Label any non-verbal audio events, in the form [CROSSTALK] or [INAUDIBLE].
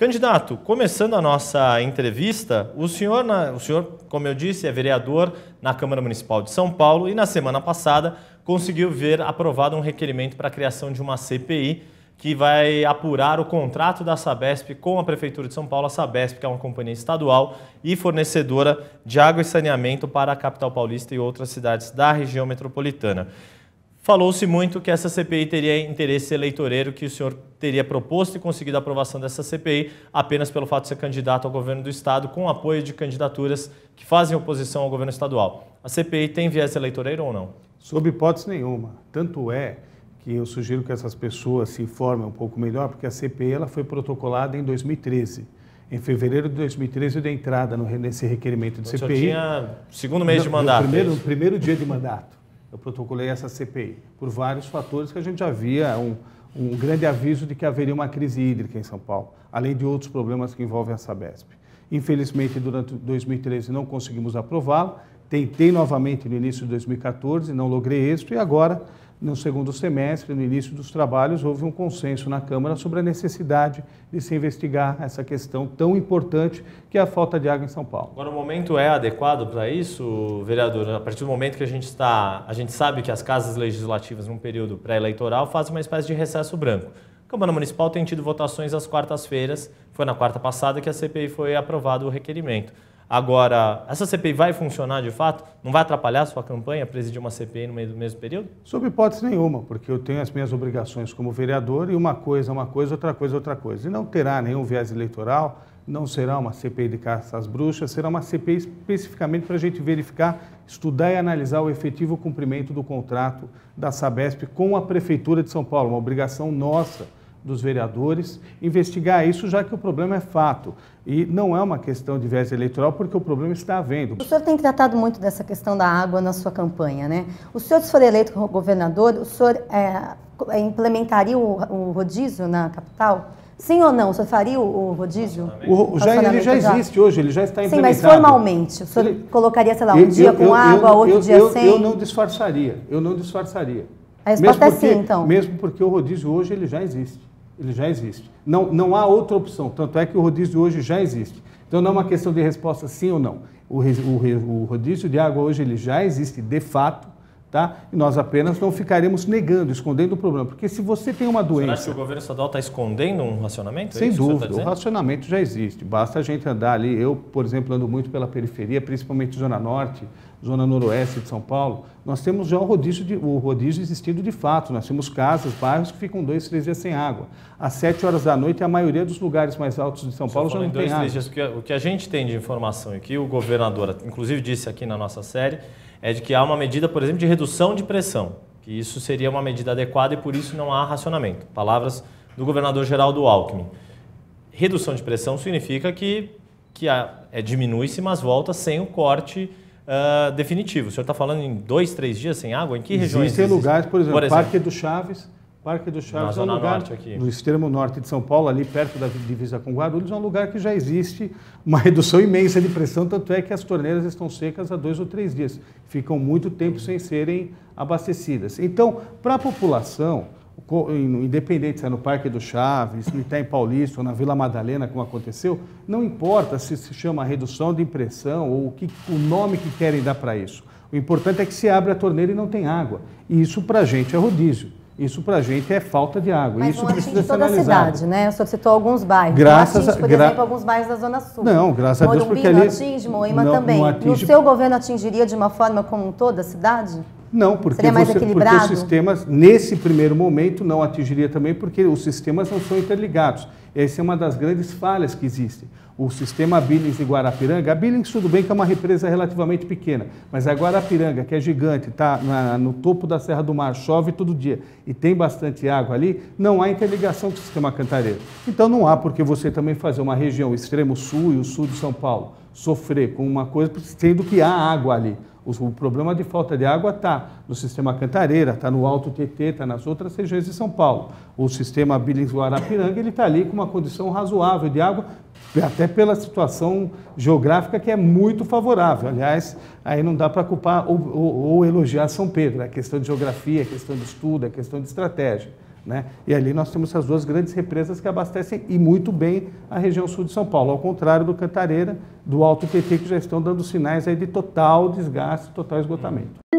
Candidato, começando a nossa entrevista, o senhor, o senhor, como eu disse, é vereador na Câmara Municipal de São Paulo e na semana passada conseguiu ver aprovado um requerimento para a criação de uma CPI que vai apurar o contrato da Sabesp com a Prefeitura de São Paulo. A Sabesp, que é uma companhia estadual e fornecedora de água e saneamento para a capital paulista e outras cidades da região metropolitana. Falou-se muito que essa CPI teria interesse eleitoreiro, que o senhor teria proposto e conseguido a aprovação dessa CPI apenas pelo fato de ser candidato ao governo do Estado, com apoio de candidaturas que fazem oposição ao governo estadual. A CPI tem viés eleitoreiro ou não? Sob hipótese nenhuma. Tanto é que eu sugiro que essas pessoas se informem um pouco melhor, porque a CPI ela foi protocolada em 2013 em fevereiro de 2013 eu dei entrada nesse requerimento de então, CPI. Tinha segundo mês de mandato. No é primeiro, no primeiro dia de mandato. Eu protocolei essa CPI por vários fatores que a gente já via um, um grande aviso de que haveria uma crise hídrica em São Paulo, além de outros problemas que envolvem a Sabesp. Infelizmente, durante 2013 não conseguimos aprová la tentei novamente no início de 2014, não logrei êxito e agora no segundo semestre, no início dos trabalhos, houve um consenso na Câmara sobre a necessidade de se investigar essa questão tão importante que é a falta de água em São Paulo. Agora, o momento é adequado para isso, vereador? A partir do momento que a gente está, a gente sabe que as casas legislativas, num período pré-eleitoral, fazem uma espécie de recesso branco. A Câmara Municipal tem tido votações às quartas-feiras. Foi na quarta passada que a CPI foi aprovado o requerimento. Agora, essa CPI vai funcionar de fato? Não vai atrapalhar a sua campanha presidir uma CPI no meio do mesmo período? Sob hipótese nenhuma, porque eu tenho as minhas obrigações como vereador e uma coisa é uma coisa, outra coisa é outra coisa. E não terá nenhum viés eleitoral, não será uma CPI de caça às bruxas, será uma CPI especificamente para a gente verificar, estudar e analisar o efetivo cumprimento do contrato da Sabesp com a Prefeitura de São Paulo, uma obrigação nossa dos vereadores, investigar isso, já que o problema é fato. E não é uma questão de viés eleitoral, porque o problema está havendo. O senhor tem tratado muito dessa questão da água na sua campanha, né? O senhor, se for eleito governador, o senhor é, é, implementaria o, o rodízio na capital? Sim ou não? O senhor faria o rodízio? O, já, ele já existe já? hoje, ele já está implementado. Sim, mas formalmente, o senhor ele, colocaria, sei lá, um eu, dia com eu, água, eu, outro dia sem? Eu não disfarçaria, eu não disfarçaria. A resposta mesmo é porque, sim, então. Mesmo porque o rodízio hoje ele já existe. Ele já existe. Não, não há outra opção. Tanto é que o rodízio hoje já existe. Então não é uma questão de resposta sim ou não. O, o, o rodízio de água hoje ele já existe de fato. Tá? E nós apenas não ficaremos negando, escondendo o problema. Porque se você tem uma doença. Será que o governo estadual está escondendo um racionamento? É Sem é dúvida, tá o racionamento já existe. Basta a gente andar ali. Eu, por exemplo, ando muito pela periferia, principalmente Zona Norte, zona noroeste de São Paulo, nós temos já o rodízio, de, o rodízio existindo de fato. Nós temos casas, bairros que ficam dois, três dias sem água. Às sete horas da noite, a maioria dos lugares mais altos de São Paulo já não dois, tem água. Dias, o, que, o que a gente tem de informação e que o governador, inclusive, disse aqui na nossa série, é de que há uma medida, por exemplo, de redução de pressão, que isso seria uma medida adequada e por isso não há racionamento. Palavras do governador Geraldo Alckmin. Redução de pressão significa que, que a, é, diminui-se, mas volta sem o corte uh, definitivo. O senhor está falando em dois, três dias sem água? Em que Existem regiões? Existem lugares, por exemplo, por exemplo, Parque do Chaves. Parque do Chaves é um lugar norte aqui. no extremo norte de São Paulo, ali perto da divisa com Guarulhos, é um lugar que já existe uma [LAUGHS] redução imensa de pressão, tanto é que as torneiras estão secas há dois ou três dias, ficam muito tempo sem serem abastecidas. Então, para a população, independente se é no Parque do Chaves, no está Paulista ou na Vila Madalena, como aconteceu, não importa se se chama redução de impressão ou o, que, o nome que querem dar para isso. O importante é que se abre a torneira e não tem água. E isso para a gente é rodízio. Isso para a gente é falta de água. Mas isso não é precisa de toda analisado. a cidade, né? Eu só citou alguns bairros. É graças não atinge, por a... exemplo, alguns bairros da Zona Sul. Não, graças Morumbi a Deus, porque ali... não atinge, Moema não, também. Não atinge... No seu governo atingiria de uma forma como toda a cidade? Não, porque, você, porque os sistemas, nesse primeiro momento, não atingiria também, porque os sistemas não são interligados. Essa é uma das grandes falhas que existem. O sistema Billings e Guarapiranga, a Billings tudo bem que é uma represa relativamente pequena, mas a Guarapiranga, que é gigante, está no topo da Serra do Mar, chove todo dia e tem bastante água ali, não há interligação com o sistema cantareiro. Então não há porque você também fazer uma região, o extremo sul e o sul de São Paulo, sofrer com uma coisa, sendo que há água ali. O problema de falta de água está no sistema Cantareira, está no Alto TT, está nas outras regiões de São Paulo. O sistema Billings Guarapiranga está ali com uma condição razoável de água, até pela situação geográfica que é muito favorável. Aliás, aí não dá para culpar ou, ou, ou, elogiar São Pedro. Né? É questão de geografia, é questão de estudo, é questão de estratégia. Né? E ali nós temos as duas grandes represas que abastecem e muito bem a região sul de São Paulo, ao contrário do Cantareira, do Alto Tietê, que já estão dando sinais aí de total desgaste, total esgotamento.